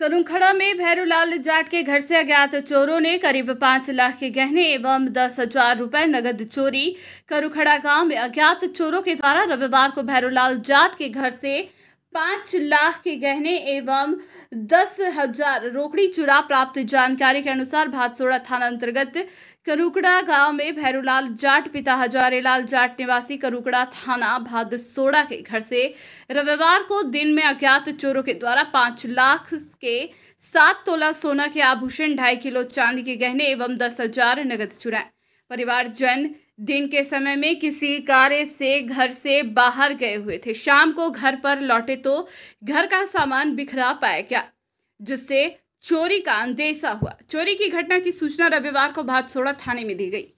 करुखड़ा में भैरूलाल जाट के घर से अज्ञात चोरों ने करीब पांच लाख के गहने एवं दस हजार रूपए नगद चोरी करुखड़ा गांव में अज्ञात चोरों के द्वारा रविवार को भैरूलाल जाट के घर से पांच लाख के गहने एवं दस हजार रोकड़ी चुरा प्राप्त जानकारी के अनुसार भातसोड़ा थाना अंतर्गत करुकड़ा गांव में भैरूलाल जाट पिता हजारेलाल जाट निवासी करुकड़ा थाना भादसोड़ा के घर से रविवार को दिन में अज्ञात चोरों के द्वारा पांच लाख के सात तोला सोना के आभूषण ढाई किलो चांदी के गहने एवं दस हजार नगद चुराए परिवारजन दिन के समय में किसी कार्य से घर से बाहर गए हुए थे शाम को घर पर लौटे तो घर का सामान बिखरा पाया गया जिससे चोरी का अंदेशा हुआ चोरी की घटना की सूचना रविवार को भातसोड़ा थाने में दी गई